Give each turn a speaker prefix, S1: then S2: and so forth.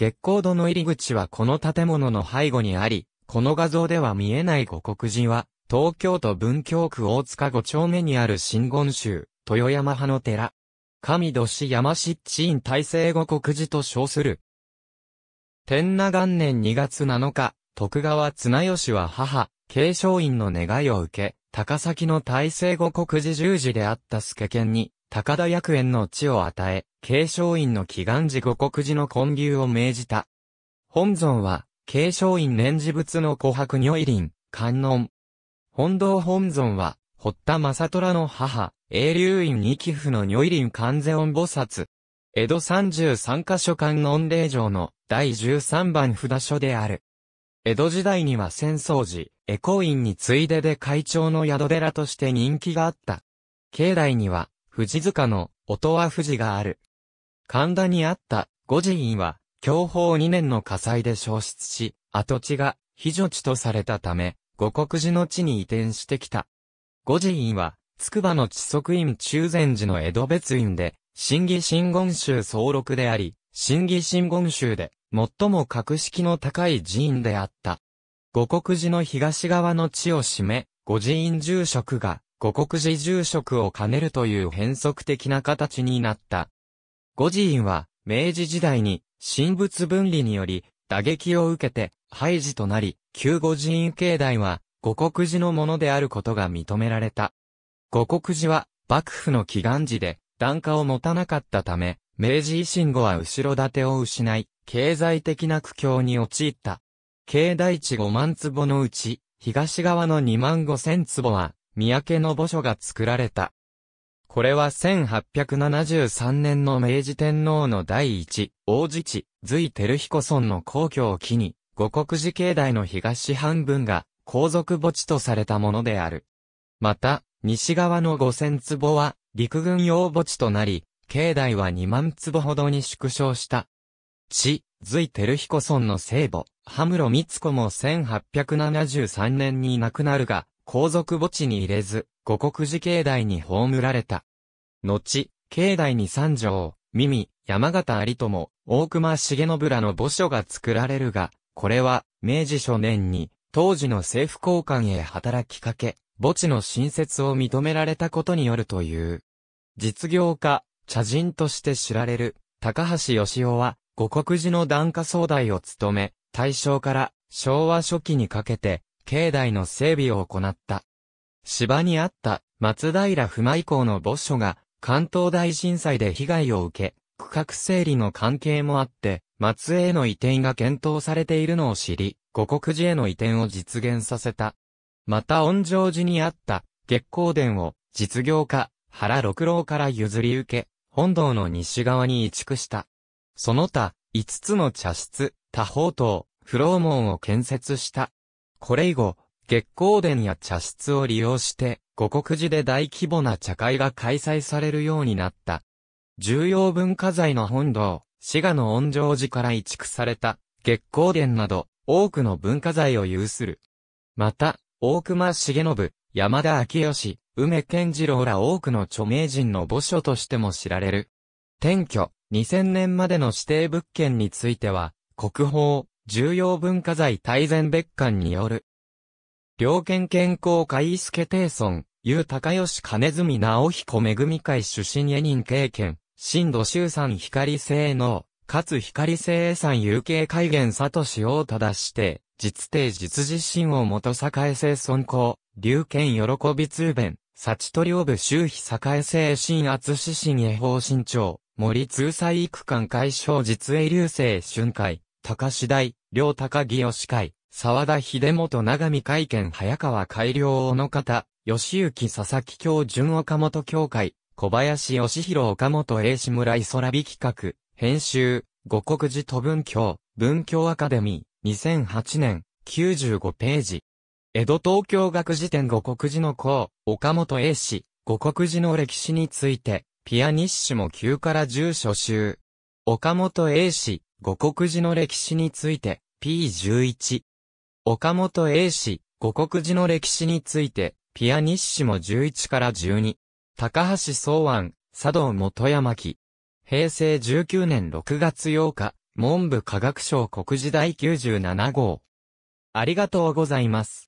S1: 月光堂の入り口はこの建物の背後にあり、この画像では見えない五国寺は、東京都文京区大塚5丁目にある新言宗、豊山派の寺。神年山地院大成五国寺と称する。天那元年2月7日、徳川綱吉は母、継承院の願いを受け、高崎の大成五国寺十字であった助賢に、高田薬園の地を与え、継承院の祈願寺五国寺の建立を命じた。本尊は、継承院年次仏の琥珀如意林、観音。本堂本尊は、堀田正虎の母、永流院二寄付の如意林観世音菩薩。江戸三十三箇所観音霊場の第十三番札所である。江戸時代には戦争時、江戸院に次いでで会長の宿寺として人気があった。境内には、富士塚の音は富士がある。神田にあった五寺院は、享保2年の火災で消失し、跡地が非除地とされたため、五国寺の地に移転してきた。五寺院は、筑波の地則院中禅寺の江戸別院で、新義新言宗総録であり、新義新言宗で、最も格式の高い寺院であった。五国寺の東側の地を占め、五寺院住職が、五国寺住職を兼ねるという変則的な形になった。五寺院は、明治時代に、神仏分離により、打撃を受けて、廃寺となり、旧五寺院境内は、五国寺のものであることが認められた。五国寺は、幕府の祈願寺で、段下を持たなかったため、明治維新後は後ろ盾を失い、経済的な苦境に陥った。境内地5万坪のうち、東側の2万5千坪は、三宅の墓所が作られた。これは1873年の明治天皇の第一、王子地、隋照彦村の皇居を機に、五国寺境内の東半分が、皇族墓地とされたものである。また、西側の五千坪は、陸軍用墓地となり、境内は二万坪ほどに縮小した。地、隋照彦村の聖母、羽室光子も1873年に亡くなるが、皇族墓地に入れず、五国寺境内に葬られた。後、境内に三条、耳、山形有友、大隈重信らの墓所が作られるが、これは、明治初年に、当時の政府高官へ働きかけ、墓地の新設を認められたことによるという。実業家、茶人として知られる、高橋義夫は、五国寺の檀家総代を務め、大正から昭和初期にかけて、境内の整備を行った。芝にあった松平不以降の墓所が関東大震災で被害を受け、区画整理の関係もあって、松江への移転が検討されているのを知り、五国寺への移転を実現させた。また恩城寺にあった月光殿を実業家原六郎から譲り受け、本堂の西側に移築した。その他、5つの茶室、多宝塔、不老門を建設した。これ以後、月光殿や茶室を利用して、五国寺で大規模な茶会が開催されるようになった。重要文化財の本堂、滋賀の恩城寺から移築された、月光殿など、多くの文化財を有する。また、大隈重信、山田昭義、梅健次郎ら多くの著名人の墓所としても知られる。転居、2000年までの指定物件については、国宝、重要文化財大全別館による。両県健康会助定村、ゆう高吉金住直彦恵会出身家人経験、新土周産光性能、かつ光性産有形改元藤氏を正して、実定実実心を元栄生尊公、龍剣喜び通弁、幸と領部周比栄生新厚志新恵方新町、森通祭育館解消実営流星春会、高志大、両高木義会、沢田秀元長見会見早川改良王の方、吉行佐々木京純岡本協会、小林義弘岡本英志村磯空美企画、編集、五国寺都文教、文教アカデミー、2008年、95ページ。江戸東京学辞典五国寺の校、岡本英志、五国寺の歴史について、ピアニッシュも旧から住所集。岡本英志、五国寺の歴史について、P11。岡本英氏、五国寺の歴史について、ピアニッシモ11から12。高橋総安、佐藤元山記。平成19年6月8日、文部科学省国時第97号。ありがとうございます。